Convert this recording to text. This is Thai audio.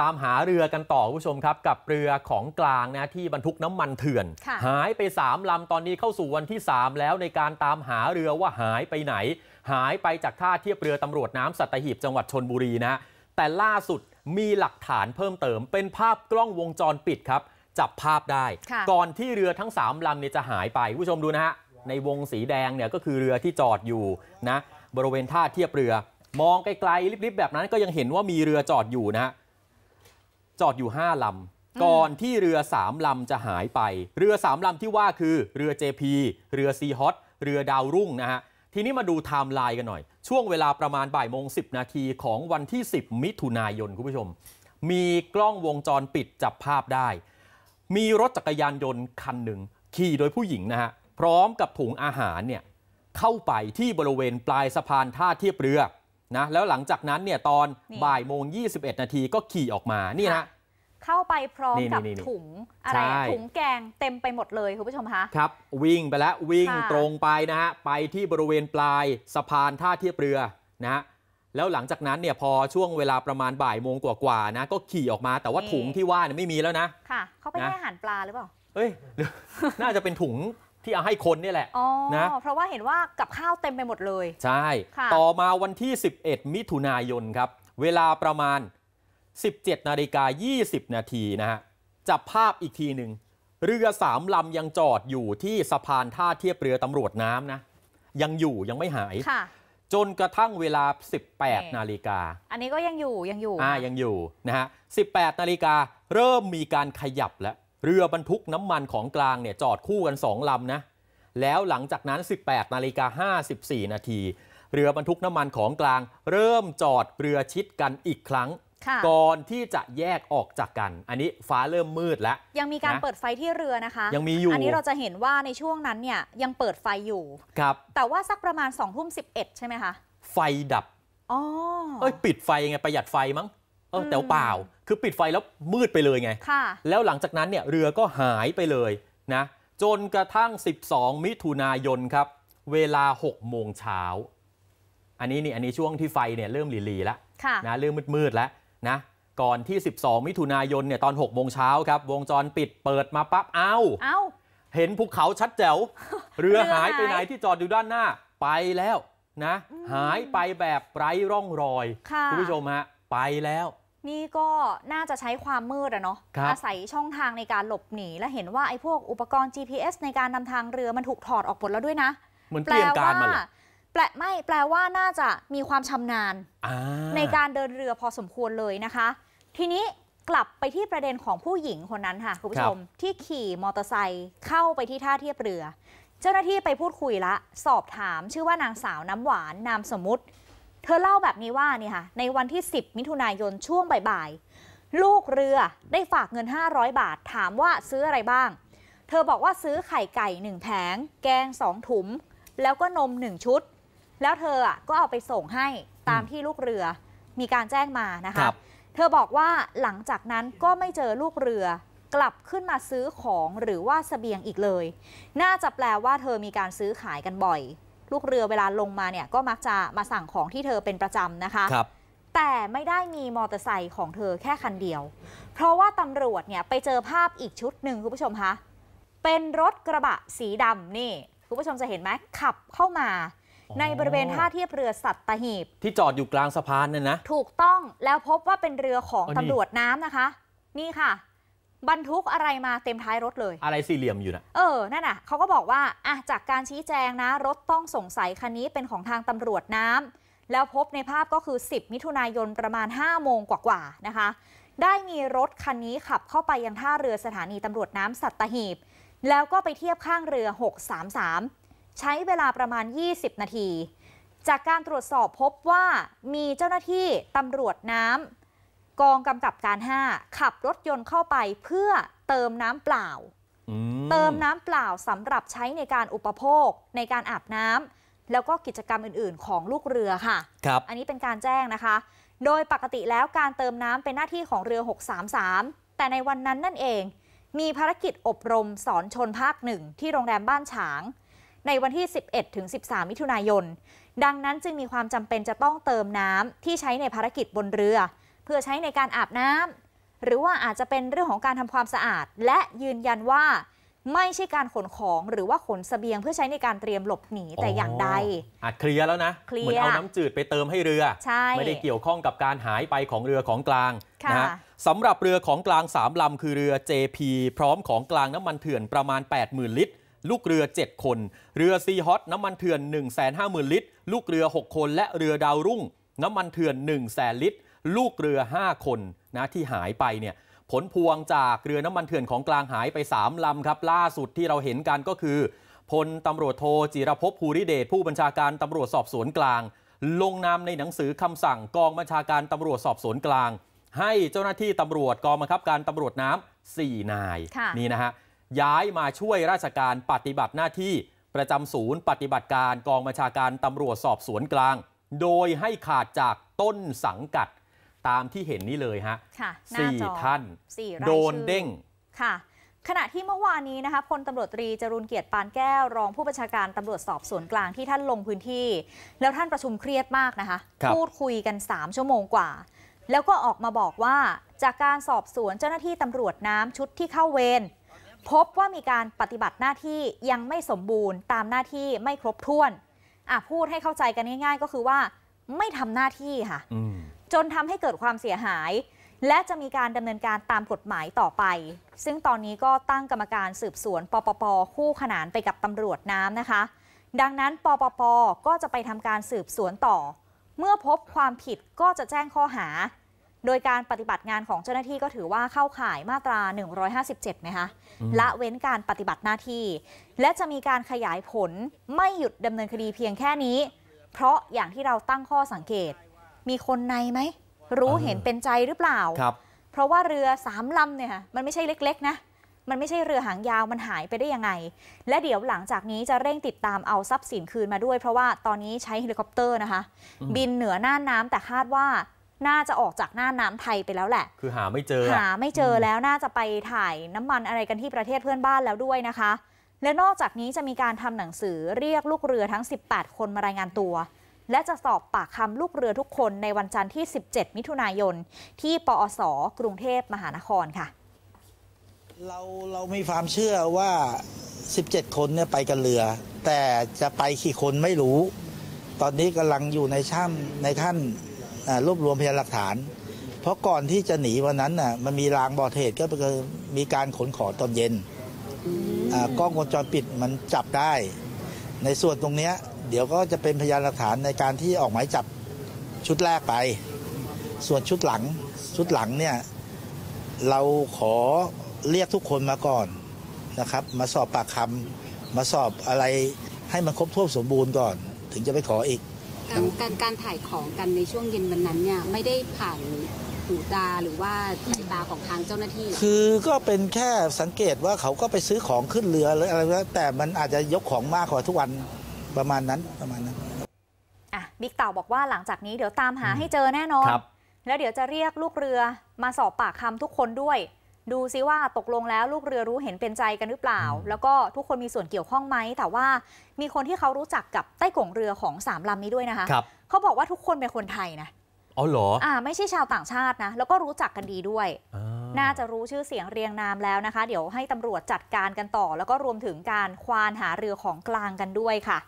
ตามหาเรือกันต่อคุณผู้ชมครับกับเรือของกลางนะที่บรรทุกน้ำมันเถื่อน หายไป 3ลำตอนนี้เข้าสู่วันที่ 3 แล้วในการตามหาเรือว่าหายไปไหน หายไปจากท่าเทียบเรือตำรวจน้ำสัตหีบจังหวัดชนบุรีนะ แต่ล่าสุดมีหลักฐานเพิ่มเติม เป็นภาพกล้องวงจรปิดครับ จับภาพได้ ก่อนที่เรือทั้ง 3ลำเนี่ยจะหายไป ผู้ชมดูนะฮะในวงสีแดงเนี่ยก็คือเรือที่จอดอยู่นะ บริเวณท่าเทียบเรือ มองไกลๆลิบๆแบบนั้น ก็ยังเห็นว่ามีเรือจอดอยู่นะฮะจอดอยู่ 5 ลำ ก่อนที่เรือ 3 ลำจะหายไป เรือ 3 ลำที่ว่าคือเรือ JP เรือซีฮอตเรือดาวรุ่งนะฮะทีนี้มาดูไทม์ไลน์กันหน่อย ช่วงเวลาประมาณบ่ายโมงสินาทีของวันที่ 10 มิถุนายนคุณผู้ชม มีกล้องวงจรปิดจับภาพได้ มีรถจักรยานยนต์คันหนึ่ง ขี่โดยผู้หญิงนะฮะพร้อมกับถุงอาหารเนี่ยเข้าไปที่บริเวณปลายสะพานท่าเทียบเรือนะแล้วหลังจากนั้นเนี่ยตอนบ่ายโมง 21 นาทีก็ขี่ออกมา นี่นะ เข้าไปพร้อมกับถุงอะไรถุงแกงเต็มไปหมดเลยคุณผู้ชมคะครับ วิ่งไปแล้ววิ่งตรงไปนะฮะไปที่บริเวณปลายสะพานท่าเทียบเรือนะฮะแล้วหลังจากนั้นเนี่ยพอช่วงเวลาประมาณบ่ายโมงกว่าๆนะ ก็ขี่ออกมาแต่ว่าถุงที่ว่าเนี่ยไม่มีแล้วนะค่ะเขาไปแห่หันปลาหรือเปล่าเอ้ยน่าจะเป็นถุงที่เอาให้คนนี่แหละนะเพราะว่าเห็นว่ากับข้าวเต็มไปหมดเลย ใช่ ต่อมาวันที่ 11 มิถุนายนครับ เวลาประมาณ 17 นาฬิกา 20 นาทีนะฮะจับภาพอีกทีหนึ่ง เรือสามลำยังจอดอยู่ที่สะพานท่าเทียบเรือตำรวจน้ำนะ ยังอยู่ยังไม่หาย จนกระทั่งเวลา 18 นาฬิกาอันนี้ก็ยังอยู่ยังอยู่อ่ายังอยู่นะฮะ 18 นาฬิกาเริ่มมีการขยับแล้วเรือบรรทุก น้ำมันของกลางเนี่ยจอดคู่กัน 2ลำนะ แล้วหลังจากนั้น 18นาฬิกา54 นาทีเรือบรรทุกน้ำมันของกลาง เริ่มจอดเรือชิดกันอีกครั้งก่อนที่จะแยกออกจากกัน อันนี้ฟ้าเริ่มมืดแล้ว ยังมีการนะเปิดไฟที่เรือนะคะยังมีอยู่อันนี้เราจะเห็นว่าในช่วงนั้นเนี่ย ยังเปิดไฟอยู่ครับแต่ว่าสักประมาณ2องทุ่มสิใช่ไหมคะไฟดับอ๋อเอ้ยปิดไฟไงประหยัดไฟมั้งเออแต่เปล่าคือปิดไฟแล้วมืดไปเลยไง ค่ะ แล้วหลังจากนั้นเนี่ยเรือก็หายไปเลยนะ จนกระทั่ง 12 มิถุนายนครับ เวลา 6 โมงเช้าอันนี้นี่อันนี้ช่วงที่ไฟเนี่ยเริ่มหลีีแล้วนะเริ่มมืดมืดแล้วนะก่อนที่ 12 มิถุนายนเนี่ยตอน 6 โมงเช้าครับ วงจรปิดเปิดมาปั๊บเอา้าเาเห็นภูเขาชัดแจ๋ว เรือหายไปไหนที่จอดอยู่ด้านหน้า ไปแล้วนะ หายไปแบบไร้ร่องรอยคุณผู้ชมฮะไปแล้วนี่ก็น่าจะใช้ความมืดอะเนาะอาศัยช่องทางในการหลบหนี และเห็นว่าไอ้พวกอุปกรณ์ GPS ในการนำทางเรือมันถูกถอดออกหมดแล้วด้วยนะแปมว่นเียการมาแปลไม่แปลว่าน่าจะมีความชำนาญในการเดินเรือพอสมควรเลยนะคะ ทีนี้กลับไปที่ประเด็นของผู้หญิงคนนั้นค่ะคุณผู้ชม ที่ขี่มอเตอร์ไซค์เข้าไปที่ท่าเทียบเรือ เจ้าหน้าที่ไปพูดคุยละ สอบถามชื่อว่านางสาวน้ำหวานนามสมมติเธอเล่าแบบนี้ว่านี่ค่ะในวันที่ 10 มิถุนายนช่วงบ่ายๆ ลูกเรือได้ฝากเงิน 500 บาทถามว่าซื้ออะไรบ้าง เธอบอกว่าซื้อไข่ไก่ 1แผงแกง 2 ถุงแล้วก็นม 1 ชุด แล้วเธออ่ะก็เอาไปส่งให้ตามที่ลูกเรือมีการแจ้งมานะคะคเธอบอกว่าหลังจากนั้นก็ไม่เจอลูกเรือ กลับขึ้นมาซื้อของหรือว่าสเสบียงอีกเลย น่าจะแปลว่าเธอมีการซื้อขายกันบ่อยลูกเรือเวลาลงมาเนี่ยก็มักจะมาสั่งของที่เธอเป็นประจำนะคะครับแต่ไม่ได้มีมอเตอร์ไซค์ของเธอแค่คันเดียว เพราะว่าตำรวจเนี่ยไปเจอภาพอีกชุดหนึ่งคุณผู้ชมคะเป็นรถกระบะสีดำนี่คุณผู้ชมจะเห็นไหมขับเข้ามา ในบริเวณท่าเทียบเรือสัตหีบที่จอดอยู่กลางสะพานเนี่ยนะ ถูกต้องแล้วพบว่าเป็นเรือของตำรวจน้ำนะคะ นี่ค่ะบรรทุกอะไรมาเต็มท้ายรถเลย อะไรสี่เหลี่ยมอยู่นะเออ นั่นน่ะเขาก็บอกว่าอ่ะจากการชี้แจงนะรถต้องสงสัยคันนี้เป็นของทางตำรวจน้ำแล้วพบในภาพก็คือ 10 มิถุนายนประมาณ 5 โมงกว่าๆนะคะ ได้มีรถคันนี้ขับเข้าไปยังท่าเรือสถานีตำรวจน้ำสัตหีบ แล้วก็ไปเทียบข้างเรือ 633 ใช้เวลาประมาณ 20 นาที จากการตรวจสอบพบว่ามีเจ้าหน้าที่ตำรวจน้ำกองกำกับการ 5 ขับรถยนต์เข้าไปเพื่อเติมน้ำเปล่าเติมน้ำเปล่าสำหรับใช้ในการอุปโภคในการอาบน้ำแล้วก็กิจกรรมอื่น ๆ ของลูกเรือค่ะครับอันนี้เป็นการแจ้งนะคะ โดยปกติแล้วการเติมน้ำเป็นหน้าที่ของเรือ 633 แต่ในวันนั้นนั่นเอง มีภารกิจอบรมสอนชนภาคหนึ่งที่โรงแรมบ้านฉาง ในวันที่ 11ถึง13มิถุนายนดังนั้นจึงมีความจำเป็นจะต้องเติมน้ำที่ใช้ในภารกิจบนเรือเพื่อใช้ในการ อาบน้ำ หรือว่าอาจจะเป็นเรื่องของการทำความสะอาด และยืนยันว่า ไม่ใช่การขนของหรือว่าขนสเสบียงเพื่อใช้ในการเตรียมหลบหนีแต่อย่างใด อ่ะเคลียร์แล้วนะเหมือนเอาน้ำจืดไปเติมให้เรือใช่ไม่ได้เกี่ยวข้องกับการหายไปของเรือของกลางะนะสำหรับเรือของกลางสามลำคือเรือ JP พร้อมของกลางน้ำมันเถื่อนประมาณ80,000 ลิตร ลูกเรือ 7 คน เรือซีฮอตน้ำมันเถื่อน 1 5 0 0 0 0ลิตร ลูกเรือ 6 คนและเรือดาวรุ่ง น้ำมันเถื่อน 1 0 0 0 0ลิตรลูกเรือ 5 คนนะที่หายไปเนี่ยผลพวงจากเรือน้ำมันเถื่อนของกลางหายไป 3ลำครับ ล่าสุดที่เราเห็นกันก็คือพลตำรวจโทจิรพภูริเดชผู้บัญชาการตำรวจสอบสวนกลาง ลงนามในหนังสือคำสั่งกองบัญชาการตำรวจสอบสวนกลาง ให้เจ้าหน้าที่ตำรวจกองบังคับการตำรวจน้ำสี่นายนี่นะฮะย้ายมาช่วยราชการปฏิบัติหน้าที่ประจำศูนย์ปฏิบัติการกองบัญชาการตำรวจสอบสวนกลาง โดยให้ขาดจากต้นสังกัดตามที่เห็นนี่เลยฮะสี่ท่านโดนเด้งค่ะ ขณะที่เมื่อวานนี้นะคะพลตำรวจตรีจรุนเกียรติปานแก้วรองผู้บัญชาการตำรวจสอบสวนกลางที่ท่านลงพื้นที่ แล้วท่านประชุมเครียดมากนะคะคพูดคุยกัน3ชั่วโมงกว่า แล้วก็ออกมาบอกว่าจากการสอบสวนเจ้าหน้าที่ตำรวจน้ำชุดที่เข้าเวรพบว่ามีการปฏิบัติหน้าที่ยังไม่สมบูรณ์ตามหน้าที่ไม่ครบถ้วนอ่ะพูดให้เข้าใจกันง่าย ๆ ก็คือว่าไม่ทำหน้าที่ค่ะจนทำให้เกิดความเสียหาย และจะมีการดำเนินการตามกฎหมายต่อไป ซึ่งตอนนี้ก็ตั้งกรรมการสืบสวนปปปคู่ขนานไปกับตำรวจน้ำนะคะ ดังนั้นปปปก็จะไปทำการสืบสวนต่อ เมื่อพบความผิดก็จะแจ้งข้อหา โดยการปฏิบัติงานของเจ้าหน้าที่ก็ถือว่าเข้าข่ายมาตรา 157 นะคะละเว้นการปฏิบัติหน้าที่ และจะมีการขยายผลไม่หยุดดำเนินคดีเพียงแค่นี้ เพราะอย่างที่เราตั้งข้อสังเกตมีคนในไหม รู้เห็นเป็นใจหรือเปล่าครับ เพราะว่าเรือสามลำเนี่ย มันไม่ใช่เล็กๆ นะ มันไม่ใช่เรือหางยาวมันหายไปได้ยังไง และเดี๋ยวหลังจากนี้จะเร่งติดตามเอาทรัพย์สินคืนมาด้วย เพราะว่าตอนนี้ใช้เฮลิคอปเตอร์นะคะ บินเหนือน่านน้าแต่คาดว่าน่าจะออกจากหน้าน้ำไทยไปแล้วแหละ คือหาไม่เจอหาไม่เจอแล้วน่าจะไปถ่ายน้ำมันอะไรกันที่ประเทศเพื่อนบ้านแล้วด้วยนะคะ และนอกจากนี้จะมีการทำหนังสือเรียกลูกเรือทั้ง 18 คนมารายงานตัวและจะสอบปากคำลูกเรือทุกคนในวันจันทร์ที่ 17 มิถุนายน ที่ปอสกรุงเทพมหานครค่ะ เราเรามีความเชื่อว่า 17 คนเนี่ยไปกันเรือ แต่จะไปขี่คนไม่รู้ ตอนนี้กำลังอยู่ในช่ำในขั้นรวบรวมพยานหลักฐาน เพราะก่อนที่จะหนีวันนั้นน่ะมันมีรางบอเหตุก็มีการขนขอตอนเย็นกล้องวงจรปิดมันจับได้ในส่วนตรงเนี้ยเดี๋ยวก็จะเป็นพยานหลักฐานในการที่ออกหมายจับชุดแรกไป ส่วนชุดหลัง ชุดหลังเนี่ย เราขอเรียกทุกคนมาก่อนนะครับ มาสอบปากคำ มาสอบอะไรให้มันครบถ้วนสมบูรณ์ก่อน ถึงจะไปขออีกการการการถ่ายของกันในช่วงเย็นวันนั้นเนี่ย ไม่ได้ผ่านหูตาหรือว่าสายตาของทางเจ้าหน้าที่ คือก็เป็นแค่สังเกตว่าเขาก็ไปซื้อของขึ้นเรือหรืออะไรแต่มันอาจจะยกของมากกว่าทุกวันประมาณนั้นประมาณนั้น อ่ะบิ๊กเต่าบอกว่าหลังจากนี้เดี๋ยวตามหาให้เจอแน่นอน แล้วเดี๋ยวจะเรียกลูกเรือมาสอบปากคำทุกคนด้วย ดูซิว่าตกลงแล้วลูกเรือรู้เห็นเป็นใจกันหรือเปล่า แล้วก็ทุกคนมีส่วนเกี่ยวข้องไหมแต่ว่ามีคนที่เขารู้จักกับใต้กงเรือของสามลำนี้ด้วยนะคะคเขาบอกว่าทุกคนเป็นคนไทยนะ อ๋อเหรอ อ่า ไม่ใช่ชาวต่างชาตินะ แล้วก็รู้จักกันดีด้วย น่าจะรู้ชื่อเสียงเรียงนามแล้วนะคะ เดี๋ยวให้ตำรวจจัดการกันต่อ แล้วก็รวมถึงการควานหาเรือของกลางกันด้วยค่ะ